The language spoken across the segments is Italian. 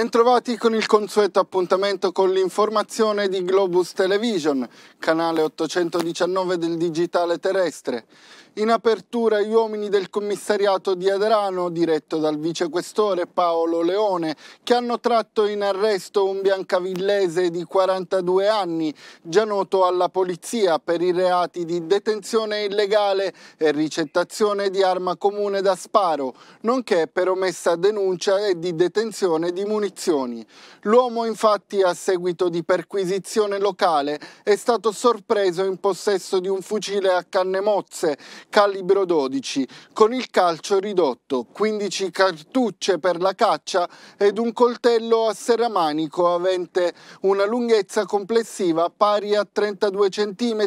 Bentrovati con il consueto appuntamento con l'informazione di Globus Television, canale 819 del digitale terrestre. In apertura gli uomini del commissariato di Adrano, diretto dal vicequestore Paolo Leone, che hanno tratto in arresto un biancavillese di 42 anni, già noto alla polizia per i reati di detenzione illegale e ricettazione di arma comune da sparo, nonché per omessa denuncia e di detenzione di munizioni. L'uomo infatti a seguito di perquisizione locale è stato sorpreso in possesso di un fucile a canne mozze calibro 12, con il calcio ridotto, 15 cartucce per la caccia ed un coltello a serramanico avente una lunghezza complessiva pari a 32 cm,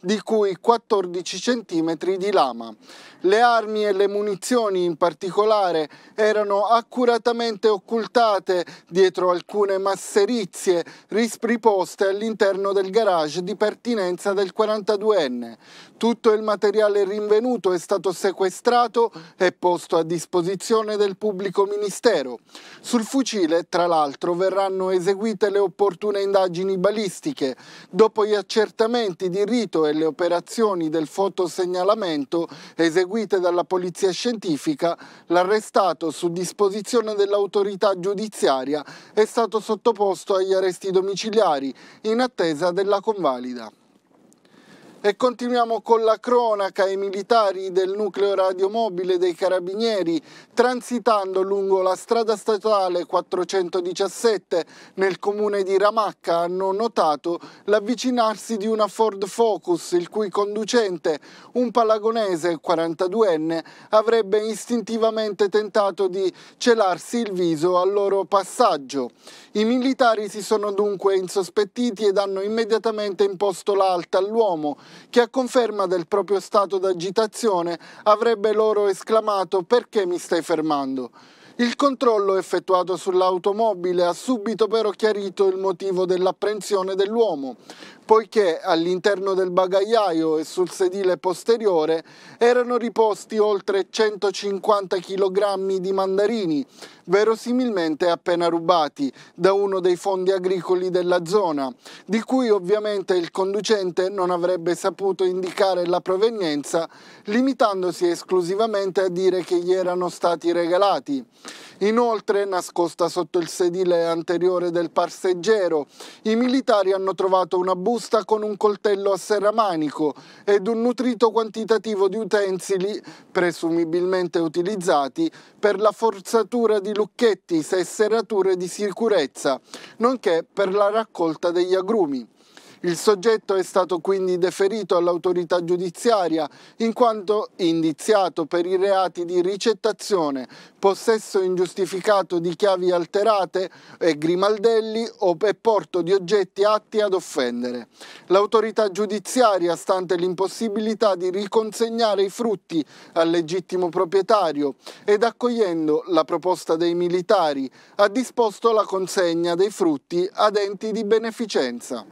di cui 14 cm di lama. Le armi e le munizioni in particolare erano accuratamente occultate dietro alcune masserizie rispriposte all'interno del garage di pertinenza del 42enne. Tutto il materiale rinvenuto è stato sequestrato e posto a disposizione del pubblico ministero. Sul fucile, tra l'altro, verranno eseguite le opportune indagini balistiche. Dopo gli accertamenti di rito e le operazioni del fotosegnalamento eseguite dalla polizia scientifica, l'arrestato su disposizione dell'autorità giudiziaria è stato sottoposto agli arresti domiciliari in attesa della convalida. E continuiamo con la cronaca. I militari del nucleo radiomobile dei Carabinieri, transitando lungo la strada statale 417 nel comune di Ramacca, hanno notato l'avvicinarsi di una Ford Focus, il cui conducente, un palagonese 42enne, avrebbe istintivamente tentato di celarsi il viso al loro passaggio. I militari si sono dunque insospettiti ed hanno immediatamente imposto l'alta all'uomo che a conferma del proprio stato d'agitazione avrebbe loro esclamato perché mi stai fermando. Il controllo effettuato sull'automobile ha subito però chiarito il motivo dell'apprensione dell'uomo, poiché all'interno del bagagliaio e sul sedile posteriore erano riposti oltre 150 kg di mandarini, verosimilmente appena rubati da uno dei fondi agricoli della zona, di cui ovviamente il conducente non avrebbe saputo indicare la provenienza, limitandosi esclusivamente a dire che gli erano stati regalati. Inoltre, nascosta sotto il sedile anteriore del passeggero, i militari hanno trovato una busta con un coltello a serramanico ed un nutrito quantitativo di utensili, presumibilmente utilizzati, per la forzatura di lucchetti, e serrature di sicurezza, nonché per la raccolta degli agrumi. Il soggetto è stato quindi deferito all'autorità giudiziaria in quanto indiziato per i reati di ricettazione, possesso ingiustificato di chiavi alterate e grimaldelli o per porto di oggetti atti ad offendere. L'autorità giudiziaria, stante l'impossibilità di riconsegnare i frutti al legittimo proprietario ed accogliendo la proposta dei militari, ha disposto la consegna dei frutti ad enti di beneficenza.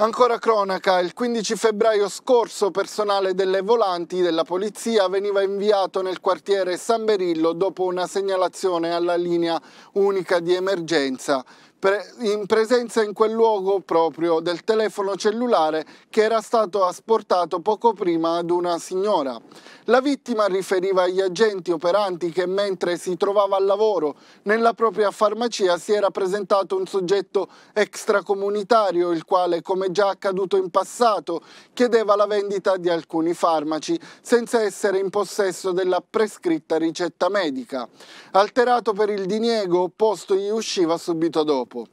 Ancora cronaca, il 15 febbraio scorso personale delle volanti della polizia veniva inviato nel quartiere San Berillo dopo una segnalazione alla linea unica di emergenza in presenza in quel luogo proprio del telefono cellulare che era stato asportato poco prima ad una signora. La vittima riferiva agli agenti operanti che mentre si trovava al lavoro nella propria farmacia si era presentato un soggetto extracomunitario il quale, come già accaduto in passato, chiedeva la vendita di alcuni farmaci senza essere in possesso della prescritta ricetta medica. Alterato per il diniego posto gli usciva subito dopo. por...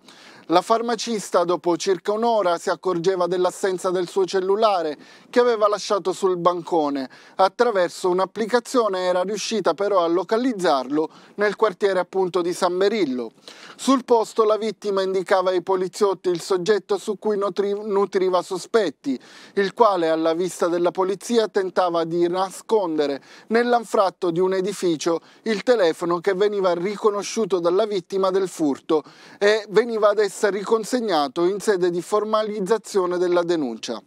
La farmacista dopo circa un'ora si accorgeva dell'assenza del suo cellulare che aveva lasciato sul bancone. Attraverso un'applicazione era riuscita però a localizzarlo nel quartiere appunto di San Berillo. Sul posto la vittima indicava ai poliziotti il soggetto su cui nutriva sospetti, il quale alla vista della polizia tentava di nascondere nell'anfratto di un edificio il telefono che veniva riconosciuto dalla vittima del furto e veniva ad essere riconsegnato in sede di formalizzazione della denuncia.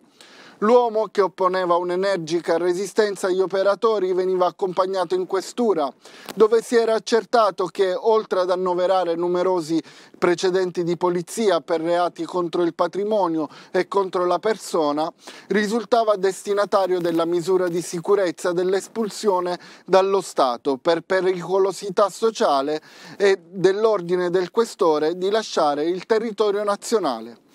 L'uomo, che opponeva un'energica resistenza agli operatori, veniva accompagnato in questura, dove si era accertato che, oltre ad annoverare numerosi precedenti di polizia per reati contro il patrimonio e contro la persona, risultava destinatario della misura di sicurezza dell'espulsione dallo Stato per pericolosità sociale e dell'ordine del questore di lasciare il territorio nazionale.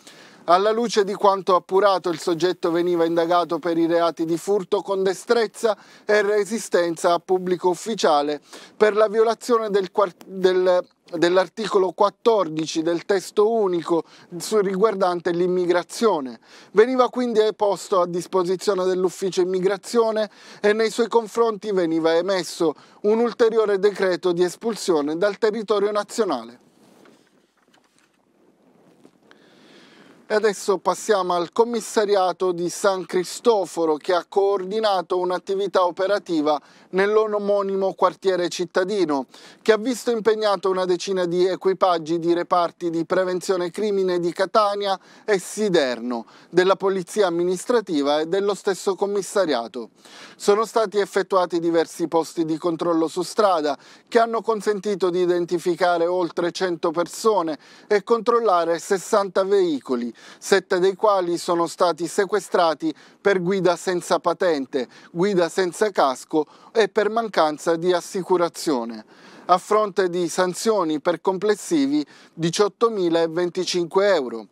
Alla luce di quanto appurato, il soggetto veniva indagato per i reati di furto con destrezza e resistenza a pubblico ufficiale, per la violazione del, del dell'articolo 14 del testo unico riguardante l'immigrazione. Veniva quindi posto a disposizione dell'ufficio immigrazione e nei suoi confronti veniva emesso un ulteriore decreto di espulsione dal territorio nazionale. E adesso passiamo al commissariato di San Cristoforo che ha coordinato un'attività operativa nell'omonimo quartiere cittadino che ha visto impegnato una decina di equipaggi di reparti di prevenzione crimine di Catania e Siderno, della polizia amministrativa e dello stesso commissariato. Sono stati effettuati diversi posti di controllo su strada che hanno consentito di identificare oltre 100 persone e controllare 60 veicoli sette dei quali sono stati sequestrati per guida senza patente, guida senza casco e per mancanza di assicurazione, a fronte di sanzioni per complessivi 18.025 euro.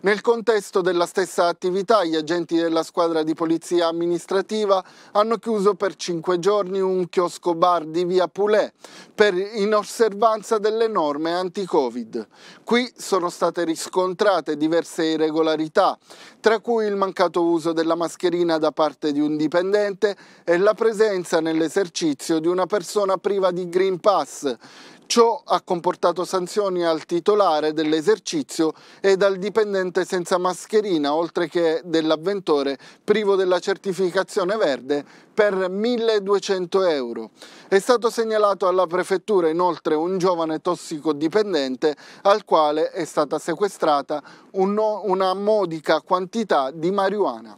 Nel contesto della stessa attività, gli agenti della squadra di polizia amministrativa hanno chiuso per cinque giorni un chiosco bar di via Poulet per inosservanza delle norme anti-Covid. Qui sono state riscontrate diverse irregolarità, tra cui il mancato uso della mascherina da parte di un dipendente e la presenza nell'esercizio di una persona priva di Green Pass Ciò ha comportato sanzioni al titolare dell'esercizio e dal dipendente senza mascherina, oltre che dell'avventore privo della certificazione verde per 1.200 euro. È stato segnalato alla prefettura inoltre un giovane tossicodipendente al quale è stata sequestrata una modica quantità di marijuana.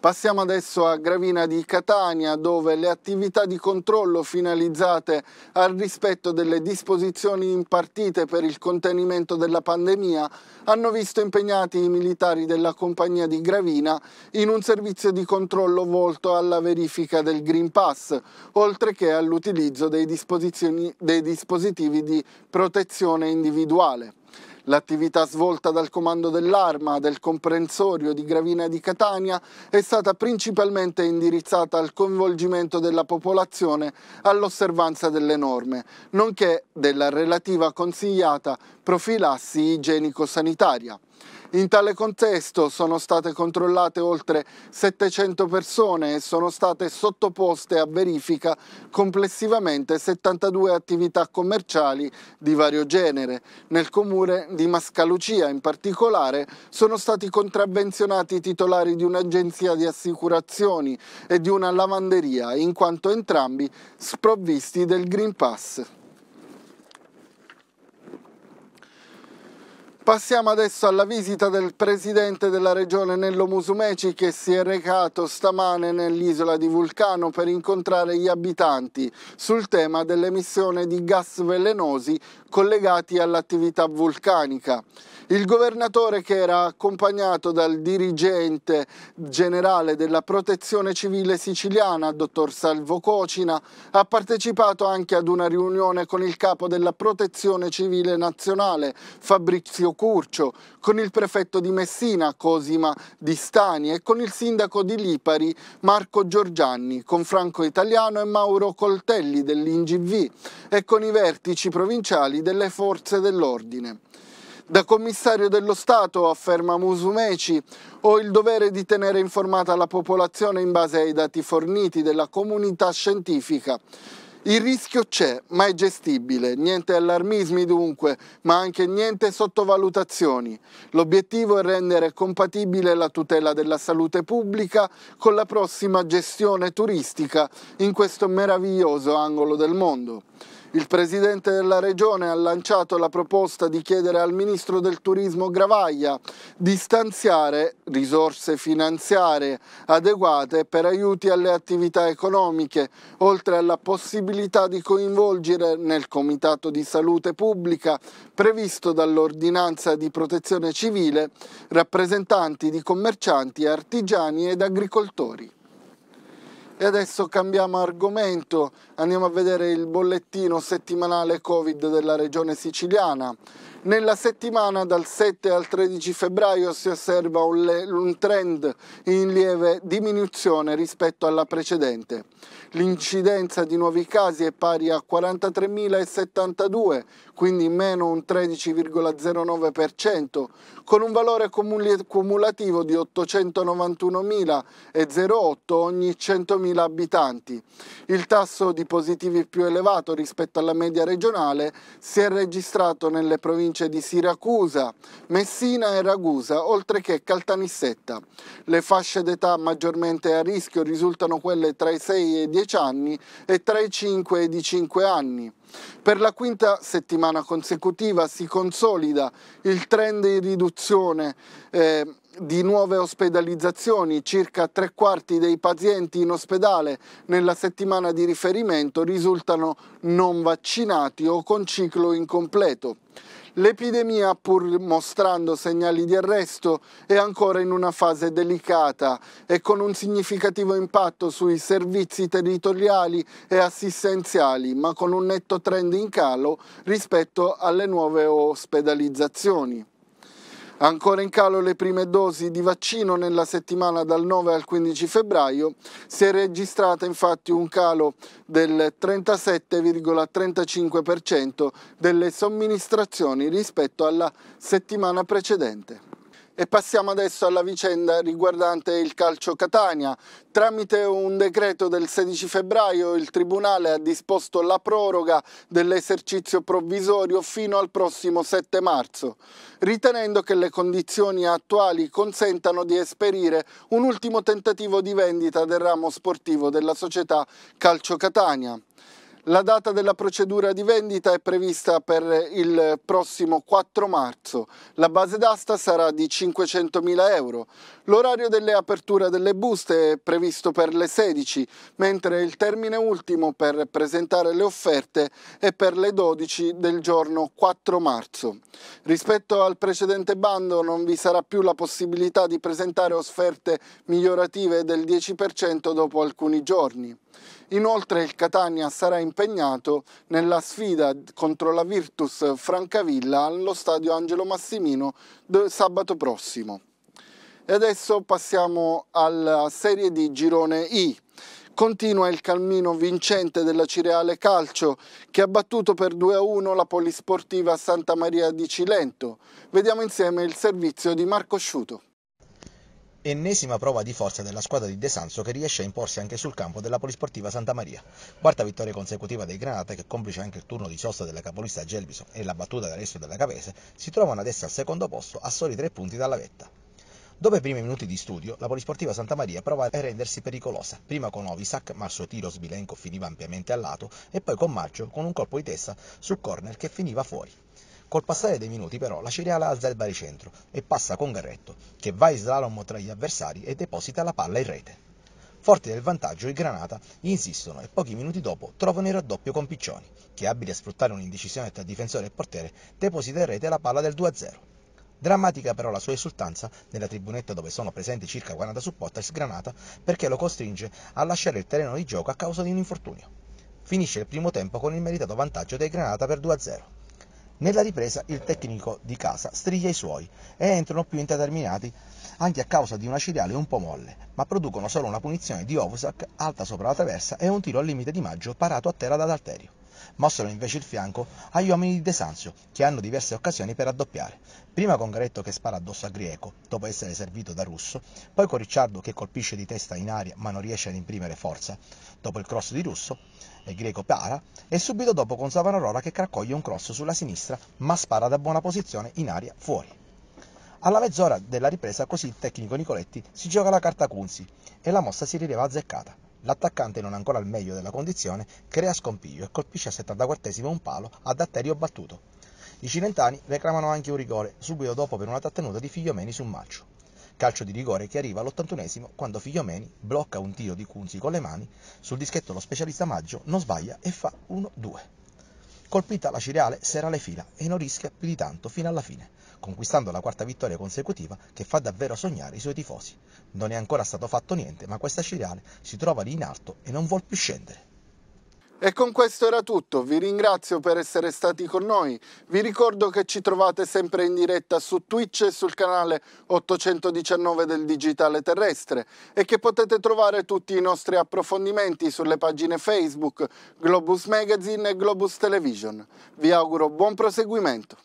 Passiamo adesso a Gravina di Catania dove le attività di controllo finalizzate al rispetto delle disposizioni impartite per il contenimento della pandemia hanno visto impegnati i militari della compagnia di Gravina in un servizio di controllo volto alla verifica del Green Pass, oltre che all'utilizzo dei, dei dispositivi di protezione individuale. L'attività svolta dal comando dell'arma, del comprensorio di Gravina di Catania è stata principalmente indirizzata al coinvolgimento della popolazione all'osservanza delle norme, nonché della relativa consigliata profilassi igienico-sanitaria. In tale contesto sono state controllate oltre 700 persone e sono state sottoposte a verifica complessivamente 72 attività commerciali di vario genere. Nel comune di Mascalucia in particolare sono stati contravvenzionati i titolari di un'agenzia di assicurazioni e di una lavanderia in quanto entrambi sprovvisti del Green Pass. Passiamo adesso alla visita del presidente della regione Nello Musumeci che si è recato stamane nell'isola di Vulcano per incontrare gli abitanti sul tema dell'emissione di gas velenosi collegati all'attività vulcanica. Il governatore che era accompagnato dal dirigente generale della protezione civile siciliana, dottor Salvo Cocina, ha partecipato anche ad una riunione con il capo della protezione civile nazionale, Fabrizio Curcio, con il prefetto di Messina Cosima Di Stani e con il sindaco di Lipari Marco Giorgianni, con Franco Italiano e Mauro Coltelli dell'INGV e con i vertici provinciali delle forze dell'ordine. Da commissario dello Stato, afferma Musumeci, ho il dovere di tenere informata la popolazione in base ai dati forniti dalla comunità scientifica il rischio c'è, ma è gestibile. Niente allarmismi dunque, ma anche niente sottovalutazioni. L'obiettivo è rendere compatibile la tutela della salute pubblica con la prossima gestione turistica in questo meraviglioso angolo del mondo. Il presidente della regione ha lanciato la proposta di chiedere al ministro del turismo Gravaglia di stanziare risorse finanziarie adeguate per aiuti alle attività economiche, oltre alla possibilità di coinvolgere nel Comitato di Salute Pubblica previsto dall'ordinanza di protezione civile rappresentanti di commercianti, artigiani ed agricoltori. E adesso cambiamo argomento, andiamo a vedere il bollettino settimanale Covid della regione siciliana. Nella settimana dal 7 al 13 febbraio si osserva un, un trend in lieve diminuzione rispetto alla precedente. L'incidenza di nuovi casi è pari a 43.072, quindi meno un 13,09%, con un valore cumulativo di 891.08 ogni 100.000 abitanti. Il tasso di positivi più elevato rispetto alla media regionale si è registrato nelle province di Siracusa, Messina e Ragusa, oltre che Caltanissetta. Le fasce d'età maggiormente a rischio risultano quelle tra i 6 e i 10 10 anni e tra i 5 ed i 5 anni. Per la quinta settimana consecutiva si consolida il trend di riduzione eh, di nuove ospedalizzazioni, circa tre quarti dei pazienti in ospedale nella settimana di riferimento risultano non vaccinati o con ciclo incompleto. L'epidemia, pur mostrando segnali di arresto, è ancora in una fase delicata e con un significativo impatto sui servizi territoriali e assistenziali, ma con un netto trend in calo rispetto alle nuove ospedalizzazioni. Ancora in calo le prime dosi di vaccino nella settimana dal 9 al 15 febbraio. Si è registrata infatti un calo del 37,35% delle somministrazioni rispetto alla settimana precedente. E passiamo adesso alla vicenda riguardante il calcio Catania. Tramite un decreto del 16 febbraio il Tribunale ha disposto la proroga dell'esercizio provvisorio fino al prossimo 7 marzo, ritenendo che le condizioni attuali consentano di esperire un ultimo tentativo di vendita del ramo sportivo della società Calcio Catania. La data della procedura di vendita è prevista per il prossimo 4 marzo. La base d'asta sarà di 500.000 euro. L'orario delle aperture delle buste è previsto per le 16, mentre il termine ultimo per presentare le offerte è per le 12 del giorno 4 marzo. Rispetto al precedente bando non vi sarà più la possibilità di presentare offerte migliorative del 10% dopo alcuni giorni. Inoltre il Catania sarà impegnato nella sfida contro la Virtus Francavilla allo stadio Angelo Massimino sabato prossimo. E adesso passiamo alla serie di girone I. Continua il cammino vincente della Cireale Calcio che ha battuto per 2-1 la polisportiva Santa Maria di Cilento. Vediamo insieme il servizio di Marco Sciuto. Ennesima prova di forza della squadra di De Sanso che riesce a imporsi anche sul campo della Polisportiva Santa Maria. Quarta vittoria consecutiva dei Granate, che, complice anche il turno di sosta della capolista Gelbiso e la battuta del resto della Cavese, si trovano adesso al secondo posto a soli tre punti dalla vetta. Dopo i primi minuti di studio, la Polisportiva Santa Maria prova a rendersi pericolosa, prima con Ovisac, ma il suo tiro sbilenco finiva ampiamente a lato, e poi con Maggio con un colpo di testa sul corner che finiva fuori. Col passare dei minuti però la Cereala alza il baricentro e passa con Garretto, che va in slalom tra gli avversari e deposita la palla in rete. Forti del vantaggio, i Granata insistono e pochi minuti dopo trovano il raddoppio con Piccioni, che abile a sfruttare un'indecisione tra difensore e portiere, deposita in rete la palla del 2-0. Drammatica però la sua esultanza nella tribunetta dove sono presenti circa 40 supporters Granata perché lo costringe a lasciare il terreno di gioco a causa di un infortunio. Finisce il primo tempo con il meritato vantaggio dei Granata per 2-0. Nella ripresa il tecnico di casa striglia i suoi e entrano più indeterminati anche a causa di una ciriale un po' molle, ma producono solo una punizione di Ovzak alta sopra la traversa e un tiro al limite di maggio parato a terra da D'Alterio. Mossero invece il fianco agli uomini di De Sanzio, che hanno diverse occasioni per raddoppiare. Prima con Garetto che spara addosso a Grieco, dopo essere servito da Russo, poi con Ricciardo che colpisce di testa in aria ma non riesce ad imprimere forza, dopo il cross di Russo, e Greco para, e subito dopo con Savonarola che raccoglie un cross sulla sinistra ma spara da buona posizione in aria fuori. Alla mezz'ora della ripresa così il tecnico Nicoletti si gioca la carta Cunzi e la mossa si rileva azzeccata. L'attaccante, non ancora al meglio della condizione, crea scompiglio e colpisce a 74 un palo ad Atterio battuto. I cilentani reclamano anche un rigore, subito dopo per una trattenuta di Figliomeni su Maccio. Calcio di rigore che arriva all'81 quando Figliomeni blocca un tiro di Cunzi con le mani, sul dischetto lo specialista Maggio non sbaglia e fa 1-2 colpita la Cireale serra le fila e non rischia più di tanto fino alla fine, conquistando la quarta vittoria consecutiva che fa davvero sognare i suoi tifosi. Non è ancora stato fatto niente, ma questa Cireale si trova lì in alto e non vuol più scendere. E con questo era tutto, vi ringrazio per essere stati con noi, vi ricordo che ci trovate sempre in diretta su Twitch e sul canale 819 del Digitale Terrestre e che potete trovare tutti i nostri approfondimenti sulle pagine Facebook, Globus Magazine e Globus Television. Vi auguro buon proseguimento.